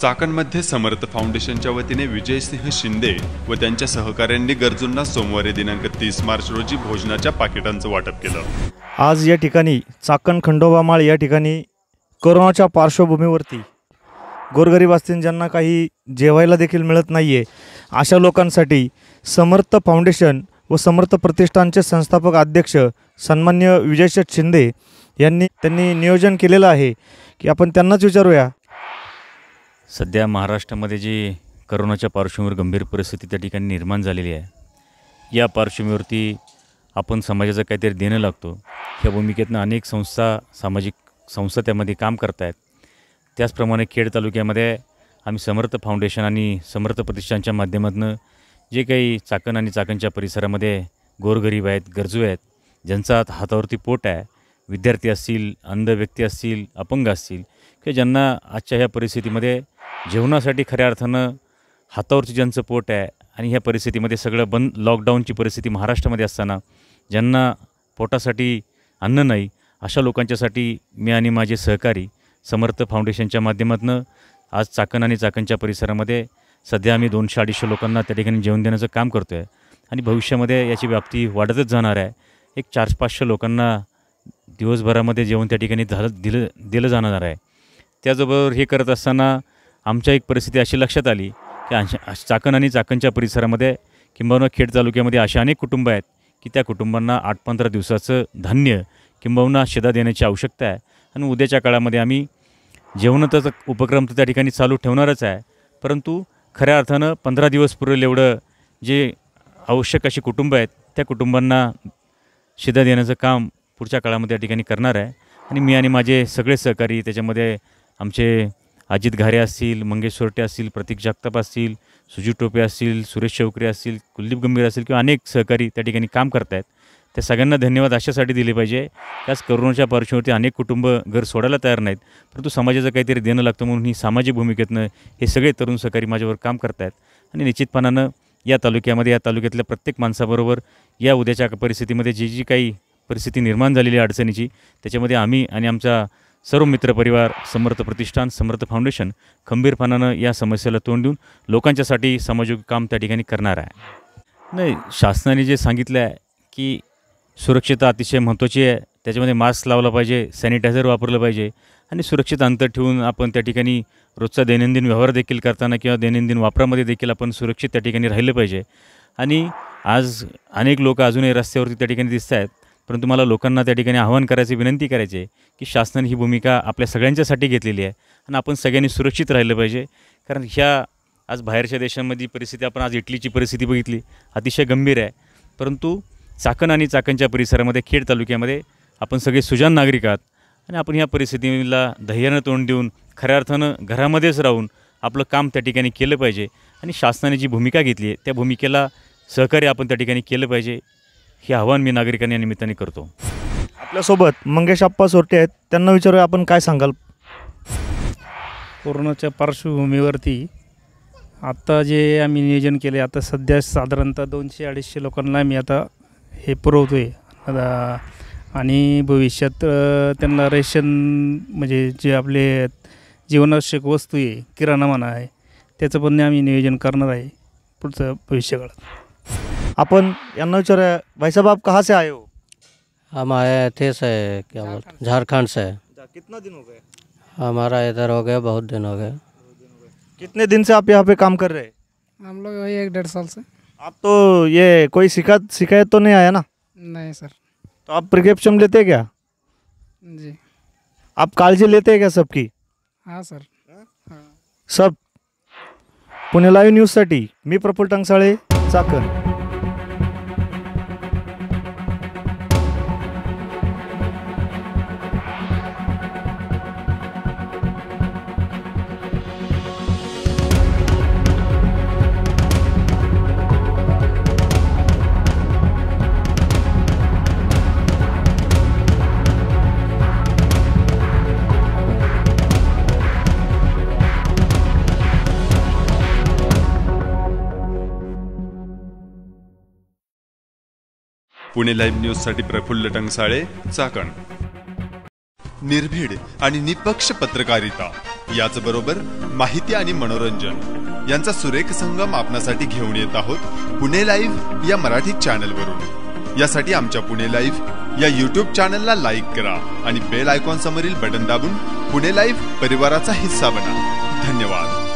चाकणमध्ये समर्थ फाउंडेशनच्या वतीने विजयसिंह शिंदे व त्यांच्या सहकाऱ्यांनी गरजूंना सोमवारी दिनांक तीस मार्च रोजी भोजनाच्या पाकिटांचं वाटप केलं आज या ठिकाणी चाकण खंडोबा माळ या ठिकाणी करोनाच्या पार्श्वभूमीवरती गोरगरीब असतील ज्यांना काही जेवायला देखील मिळत नाही आहे अशा लोकांसाठी समर्थ फाउंडेशन व समर्थ प्रतिष्ठानचे संस्थापक अध्यक्ष सन्मान्य विजयशेठ शिंदे यांनी त्यांनी नियोजन केलेलं आहे की आपण त्यांनाच विचारूया सध्या महाराष्ट्रामध्ये जी करोनाच्या पार्श्वभूमीवर गंभीर परिस्थिती त्या ठिकाणी निर्माण झालेली आहे या पार्श्वभूमीवरती आपण समाजाचं काहीतरी देणं लागतो ह्या भूमिकेतनं अनेक संस्था सामाजिक संस्था त्यामध्ये काम करत आहेत त्याचप्रमाणे खेड तालुक्यामध्ये आम्ही समर्थ फाउंडेशन आणि समर्थ प्रतिष्ठानच्या माध्यमातून जे काही चाकण आणि चाकणच्या परिसरामध्ये गोरगरीब आहेत गरजू आहेत ज्यांचा हातावरती पोट आहे विद्यार्थी असतील अंध व्यक्ती असतील अपंग असतील किंवा ज्यांना आजच्या ह्या परिस्थितीमध्ये जेवणासाठी खऱ्या अर्थानं हातावरची ज्यांचं पोट आहे आणि ह्या परिस्थितीमध्ये सगळं बंद लॉकडाऊनची परिस्थिती महाराष्ट्रामध्ये असताना ज्यांना पोटासाठी अन्न नाही अशा लोकांच्यासाठी मी आणि माझे सहकारी समर्थ फाउंडेशनच्या माध्यमातून आज चाकण आणि चाकणच्या परिसरामध्ये सध्या आम्ही दोनशे अडीचशे लोकांना त्या ठिकाणी जेवण देण्याचं काम करतो आहे आणि भविष्यामध्ये याची व्याप्ती वाढतच जाणार आहे एक चार पाचशे लोकांना दिवसभरामध्ये जेवण त्या ठिकाणी झालं दिलं दिलं जाणार आहे त्याचबरोबर हे करत असताना आमच्या एक परिस्थिती अशी लक्षात आली की अशा चाकण आणि चाकणच्या परिसरामध्ये किंबहुना खेड तालुक्यामध्ये अशा अनेक कुटुंब आहेत की त्या कुटुंबांना आठ पंधरा दिवसाचं धान्य किंबहुना शेदा देण्याची आवश्यकता आहे आणि उद्याच्या काळामध्ये आम्ही जेवणाचा उपक्रम तर त्या ठिकाणी चालू ठेवणारच आहे परंतु खऱ्या अर्थानं पंधरा दिवस पुरेल एवढं जे आवश्यक असे कुटुंब आहेत त्या कुटुंबांना शिदा देण्याचं काम पुढच्या काळामध्ये या ठिकाणी करणार आहे आणि मी आणि माझे सगळे सहकारी त्याच्यामध्ये आमचे अजित घारे असतील मंगेश सोरटे असतील प्रतीक जागताप असतील सुजित टोपे असतील सुरेश शेवकरे असतील कुलदीप गंभीर असतील किंवा अनेक सहकारी त्या ठिकाणी काम आहेत त्या सगळ्यांना धन्यवाद अशासाठी दिले पाहिजे त्याच करोनाच्या पार्श्वभूमीवरती अनेक कुटुंब घर सोडायला तयार नाहीत परंतु समाजाचं काहीतरी देणं लागतं म्हणून ही सामाजिक भूमिकेतनं हे सगळे तरुण सहकारी माझ्यावर काम करतायत आणि निश्चितपणानं या तालुक्यामध्ये या तालुक्यातल्या प्रत्येक माणसाबरोबर या उद्याच्या परिस्थितीमध्ये जी जी काही परिस्थिती निर्माण झालेली अडचणीची त्याच्यामध्ये आम्ही आणि आमचा सर्व मित्रपरिवार समर्थ प्रतिष्ठान समर्थ फाउंडेशन खंबीरपणानं या समस्येला तोंड देऊन लोकांच्यासाठी समाजयोगी काम त्या ठिकाणी करणार आहे नाही शासनाने जे सांगितलं आहे की सुरक्षितता अतिशय महत्त्वाची आहे त्याच्यामध्ये मास्क लावला पाहिजे सॅनिटायझर वापरलं पाहिजे आणि सुरक्षित अंतर ठेवून आपण त्या ठिकाणी रोजचा दैनंदिन व्यवहार देखील करताना किंवा दैनंदिन वापरामध्ये देखील आपण सुरक्षित त्या ठिकाणी राहिलं पाहिजे आणि आज अनेक लोक अजूनही रस्त्यावरती त्या ठिकाणी दिसत आहेत परंतु मला लोकांना त्या ठिकाणी आवाहन करायची विनंती करायची की शासनाने ही भूमिका आपल्या सगळ्यांच्यासाठी घेतलेली आहे आणि आपण सगळ्यांनी सुरक्षित राहिलं पाहिजे कारण ह्या आज बाहेरच्या देशांमध्ये परिस्थिती आपण आज इटलीची परिस्थिती बघितली अतिशय गंभीर आहे परंतु चाकण आणि चाकणच्या परिसरामध्ये खेड तालुक्यामध्ये आपण सगळे सुजान नागरिक आहात आणि आपण ह्या परिस्थितीला धैर्यानं तोंड देऊन खऱ्या अर्थानं घरामध्येच राहून आपलं काम त्या ठिकाणी केलं पाहिजे आणि शासनाने जी भूमिका घेतली आहे त्या भूमिकेला सहकार्य आपण त्या ठिकाणी केलं पाहिजे हे आव्हान मी नागरिकांनी निमित्ताने करतो आपल्यासोबत मंगेश आप्पा सोरटे आहेत त्यांना विचारूया आपण काय सांगाल कोरोनाच्या पार्श्वभूमीवरती आत्ता जे आम्ही नियोजन केले आता सध्या साधारणतः दोनशे अडीचशे लोकांना आम्ही आता हे पुरवतो आहे आणि भविष्यात त्यांना रेशन म्हणजे जे आपले जीवनावश्यक वस्तू आहे किराणा म्हणा आहे त्याचं पण आम्ही नियोजन करणार आहे पुढचं भविष्यकाळात अपन यांना भाई साहब आप कहाँ से आए हो हम आए थे से क्या बोलते झारखंड से कितना दिन हो गए हमारा इधर हो गया बहुत दिन हो गए कितने दिन से आप यहाँ पे काम कर रहे हैं हम लोग वही एक डेढ़ साल से आप तो ये कोई शिकायत शिकायत तो नहीं आया ना नहीं सर तो आप प्रिक्रिप्शन लेते क्या जी आप कालजी लेते हैं क्या सबकी हाँ सर हाँ? सब पुणे न्यूज साठी मी प्रफुल टंगसाळे चाकर पुणे लाईव्ह साठी प्रफुल्ल टंगसाळे चाकण निर्भीड आणि निपक्ष पत्रकारिता याचबरोबर माहिती आणि मनोरंजन यांचा सुरेख संगम आपणासाठी घेऊन येत आहोत पुणे लाईव्ह या मराठी चॅनलवरून यासाठी आमच्या पुणे लाईव्ह या यूट्यूब चॅनलला लाईक करा आणि बेल आयकॉन समोरील बटन दाबून पुणे लाईव्ह परिवाराचा हिस्सा बना धन्यवाद